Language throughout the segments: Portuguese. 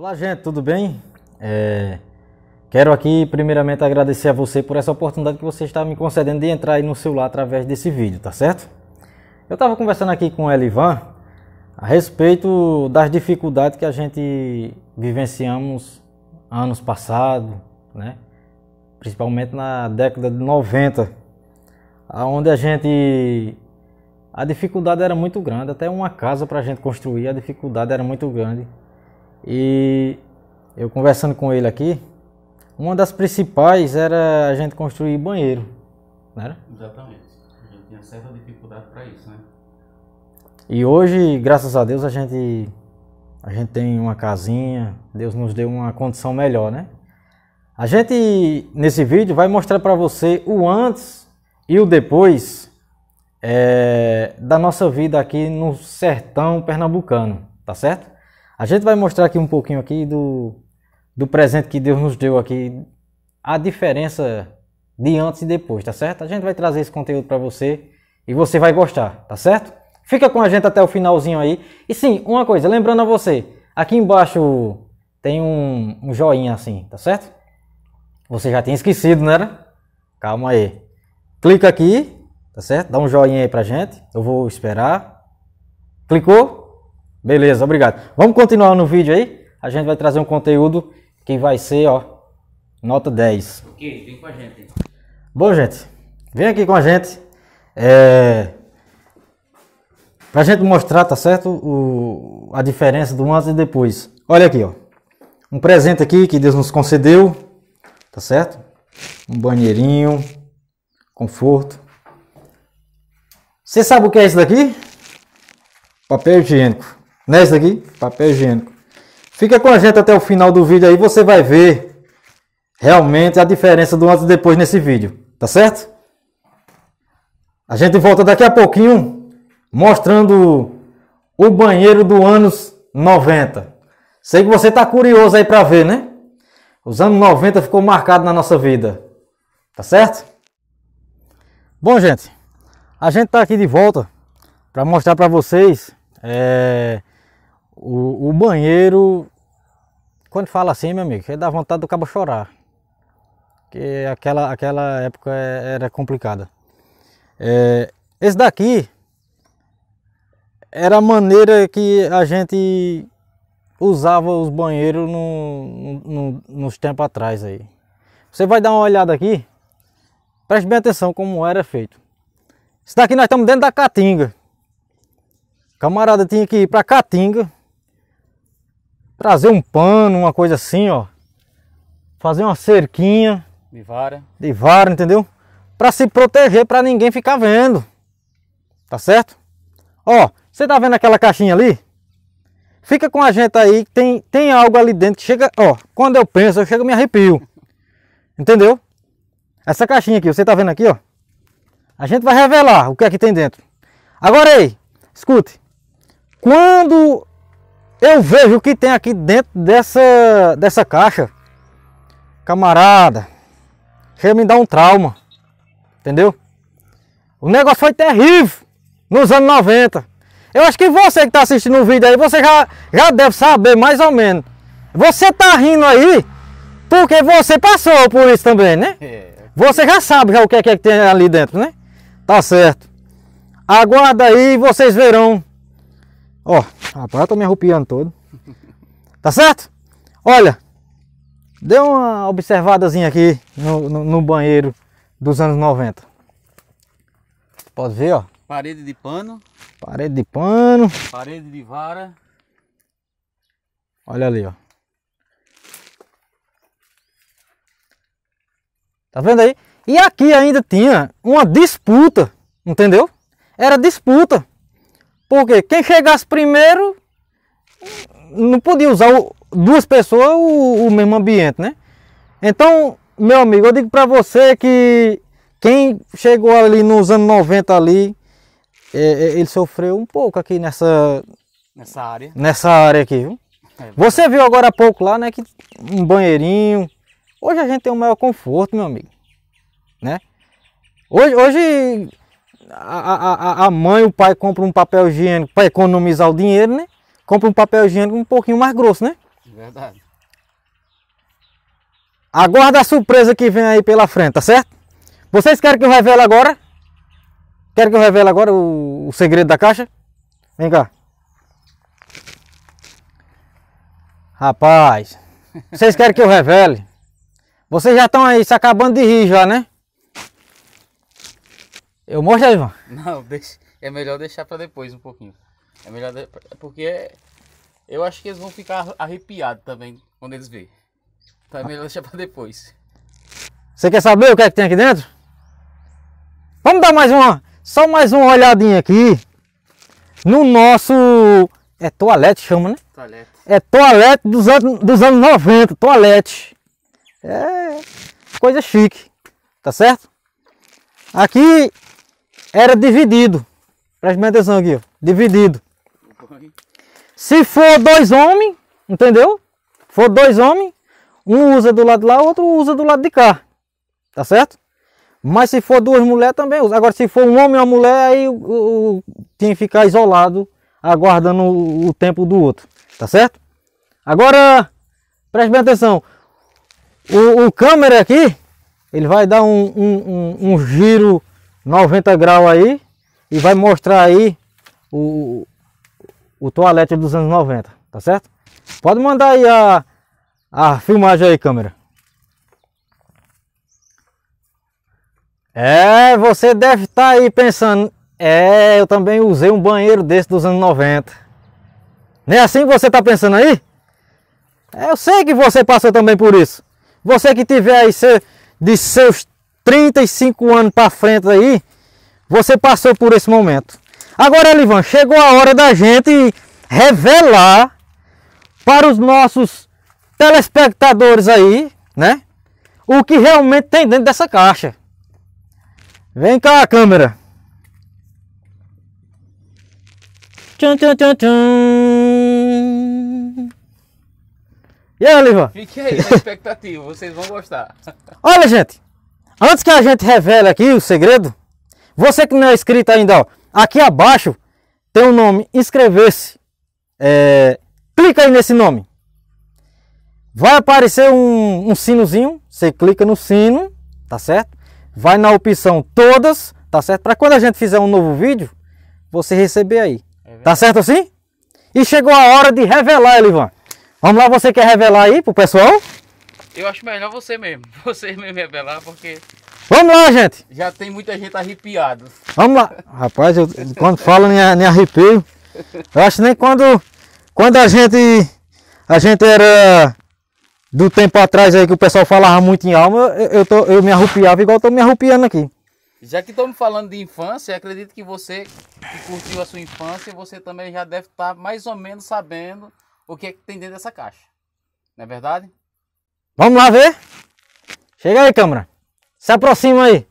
Olá, gente, tudo bem? É... Quero aqui, primeiramente, agradecer a você por essa oportunidade que você está me concedendo de entrar aí no celular através desse vídeo, tá certo? Eu estava conversando aqui com o Elivan a respeito das dificuldades que a gente vivenciamos anos passados, né? principalmente na década de 90, onde a gente a dificuldade era muito grande, até uma casa para a gente construir, a dificuldade era muito grande. E eu conversando com ele aqui, uma das principais era a gente construir banheiro, né? era? Exatamente. A gente tinha certa dificuldade para isso, né? E hoje, graças a Deus, a gente a gente tem uma casinha, Deus nos deu uma condição melhor, né? A gente nesse vídeo vai mostrar para você o antes e o depois é, da nossa vida aqui no sertão pernambucano, tá certo? A gente vai mostrar aqui um pouquinho aqui do, do presente que Deus nos deu aqui, a diferença de antes e depois, tá certo? A gente vai trazer esse conteúdo para você e você vai gostar, tá certo? Fica com a gente até o finalzinho aí. E sim, uma coisa, lembrando a você, aqui embaixo tem um, um joinha assim, tá certo? Você já tinha esquecido, né? Calma aí. Clica aqui, tá certo? Dá um joinha aí pra gente. Eu vou esperar. Clicou? Beleza, obrigado. Vamos continuar no vídeo aí? A gente vai trazer um conteúdo que vai ser, ó, nota 10. Ok, vem com a gente. Bom, gente, vem aqui com a gente. É... Pra gente mostrar, tá certo? O... A diferença do antes e depois. Olha aqui, ó. Um presente aqui que Deus nos concedeu, tá certo? Um banheirinho, conforto. Você sabe o que é isso daqui? Papel higiênico. Nessa é aqui? Papel higiênico. Fica com a gente até o final do vídeo aí, você vai ver realmente a diferença do antes e depois nesse vídeo, tá certo? A gente volta daqui a pouquinho mostrando o banheiro do anos 90. Sei que você tá curioso aí para ver, né? Os anos 90 ficou marcado na nossa vida, tá certo? Bom, gente, a gente tá aqui de volta para mostrar para vocês é o, o banheiro, quando fala assim, meu amigo, é dá vontade do cabo chorar. Porque aquela, aquela época é, era complicada. É, esse daqui era a maneira que a gente usava os banheiros no, no, nos tempos atrás aí. Você vai dar uma olhada aqui, preste bem atenção como era feito. esse daqui nós estamos dentro da Caatinga. Camarada tinha que ir para Caatinga trazer um pano, uma coisa assim, ó. Fazer uma cerquinha. De vara. De vara, entendeu? Pra se proteger, pra ninguém ficar vendo. Tá certo? Ó, você tá vendo aquela caixinha ali? Fica com a gente aí, tem, tem algo ali dentro que chega, ó, quando eu penso, eu chego me arrepio. Entendeu? Essa caixinha aqui, você tá vendo aqui, ó? A gente vai revelar o que é que tem dentro. Agora aí, escute. Quando eu vejo o que tem aqui dentro dessa, dessa caixa. Camarada, chega me dar um trauma. Entendeu? O negócio foi terrível nos anos 90. Eu acho que você que está assistindo o vídeo aí, você já, já deve saber mais ou menos. Você tá rindo aí porque você passou por isso também, né? É. Você já sabe já o é que é que tem ali dentro, né? Tá certo. Aguarda aí e vocês verão Ó, rapaz, eu tô me arrupiando todo. Tá certo? Olha, dê uma observadazinha aqui no, no, no banheiro dos anos 90. Pode ver, ó. Parede de pano. Parede de pano. Parede de vara. Olha ali, ó. Tá vendo aí? E aqui ainda tinha uma disputa, entendeu? Era disputa. Porque quem chegasse primeiro não podia usar duas pessoas o, o mesmo ambiente, né? Então, meu amigo, eu digo para você que quem chegou ali nos anos 90 ali, é, é, ele sofreu um pouco aqui nessa nessa área. Nessa área aqui, viu? É você viu agora há pouco lá, né, que um banheirinho. Hoje a gente tem o um maior conforto, meu amigo, né? Hoje, hoje a, a, a mãe, o pai compra um papel higiênico para economizar o dinheiro, né? Compra um papel higiênico um pouquinho mais grosso, né? Verdade. Aguarda a surpresa que vem aí pela frente, tá certo? Vocês querem que eu revele agora? Querem que eu revele agora o, o segredo da caixa? Vem cá. Rapaz, vocês querem que eu revele? Vocês já estão aí se acabando de rir já, né? Eu mostro aí, Ivan. Não, deixa, é melhor deixar para depois um pouquinho. É melhor de... porque eu acho que eles vão ficar arrepiados também quando eles verem. Então é melhor deixar para depois. Você quer saber o que é que tem aqui dentro? Vamos dar mais uma, só mais uma olhadinha aqui no nosso é toalete chama, né? Toalete. É toalete dos anos, dos anos 90, toalete. É coisa chique, tá certo? Aqui era dividido. Preste bem atenção aqui, ó. Dividido. Se for dois homens, entendeu? For dois homens, um usa do lado de lá, o outro usa do lado de cá. Tá certo? Mas se for duas mulheres, também usa. Agora, se for um homem e uma mulher, aí o, o, tinha que ficar isolado, aguardando o, o tempo do outro. Tá certo? Agora, preste bem atenção. O, o câmera aqui, ele vai dar um, um, um, um giro 90 graus aí e vai mostrar aí o, o toalete dos anos 90, tá certo? Pode mandar aí a, a filmagem aí, câmera. É, você deve estar tá aí pensando, é, eu também usei um banheiro desse dos anos 90. Não é assim que você está pensando aí? É, eu sei que você passou também por isso. Você que tiver aí de seus 35 anos para frente aí, você passou por esse momento. Agora, Elivan, chegou a hora da gente revelar para os nossos telespectadores aí, né? O que realmente tem dentro dessa caixa. Vem cá a câmera. Tchum, tchum, tchum, tchum. E aí, Elivan? Fique aí na expectativa, vocês vão gostar. Olha, gente, Antes que a gente revele aqui o segredo, você que não é inscrito ainda, ó, aqui abaixo tem o um nome inscrever-se. É, clica aí nesse nome. Vai aparecer um, um sinozinho, você clica no sino, tá certo? Vai na opção todas, tá certo? Para quando a gente fizer um novo vídeo, você receber aí. É tá certo assim? E chegou a hora de revelar, Elivan. Vamos lá, você quer revelar aí pro pessoal? Eu acho melhor você mesmo. Você mesmo revelar, porque. Vamos lá, gente! Já tem muita gente arrepiada. Vamos lá! Rapaz, eu, quando falo nem, arrepio. Eu acho nem quando. Quando a gente. A gente era. Do tempo atrás aí que o pessoal falava muito em alma, eu, eu, tô, eu me arrupiava igual eu tô me arrupiando aqui. Já que estamos falando de infância, acredito que você que curtiu a sua infância, você também já deve estar mais ou menos sabendo o que, é que tem dentro dessa caixa. Não é verdade? Vamos lá ver? Chega aí, câmera. Se aproxima aí.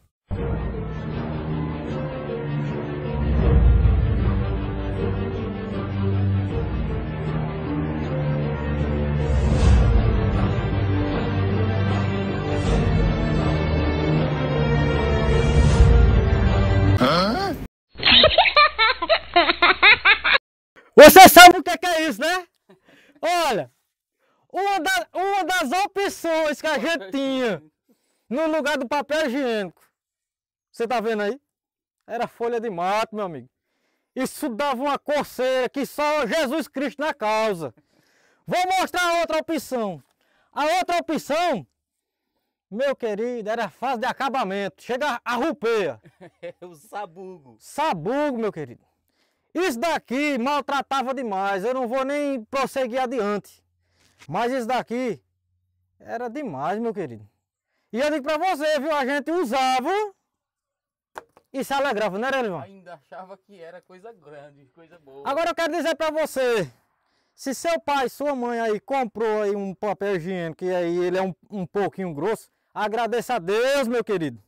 Você sabe o que é, é isso, né? Olha uma, da, uma das opções que a gente tinha no lugar do papel higiênico, você tá vendo aí? Era folha de mato, meu amigo. Isso dava uma coceira que só Jesus Cristo na causa. Vou mostrar a outra opção. A outra opção, meu querido, era a fase de acabamento. Chega a rupeia. o sabugo. Sabugo, meu querido. Isso daqui maltratava demais. Eu não vou nem prosseguir adiante. Mas isso daqui era demais, meu querido. E eu digo pra você, viu? A gente usava e se alegrava, não era, Ainda achava que era coisa grande, coisa boa. Agora eu quero dizer pra você, se seu pai, sua mãe aí comprou aí um papel higiênico que aí ele é um, um pouquinho grosso, agradeça a Deus, meu querido.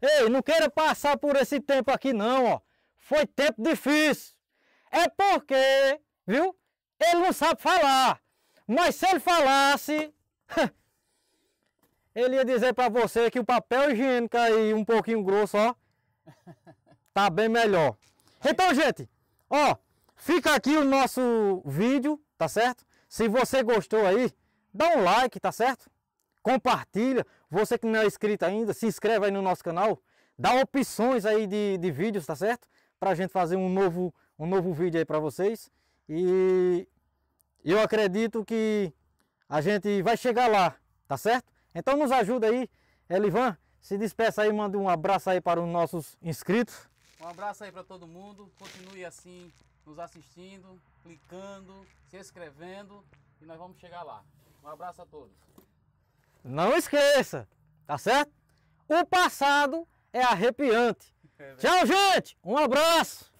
Ei, não queira passar por esse tempo aqui não, ó. Foi tempo difícil. É porque, viu? Ele não sabe falar. Mas se ele falasse, ele ia dizer para você que o papel higiênico aí, um pouquinho grosso, ó, tá bem melhor. Então, gente, ó, fica aqui o nosso vídeo, tá certo? Se você gostou aí, dá um like, tá certo? Compartilha. Você que não é inscrito ainda, se inscreve aí no nosso canal. Dá opções aí de, de vídeos, tá certo? Pra gente fazer um novo, um novo vídeo aí pra vocês. E eu acredito que a gente vai chegar lá, tá certo? Então nos ajuda aí, Elivan, se despeça aí, manda um abraço aí para os nossos inscritos. Um abraço aí para todo mundo, continue assim nos assistindo, clicando, se inscrevendo e nós vamos chegar lá. Um abraço a todos. Não esqueça, tá certo? O passado é arrepiante. É Tchau, gente! Um abraço!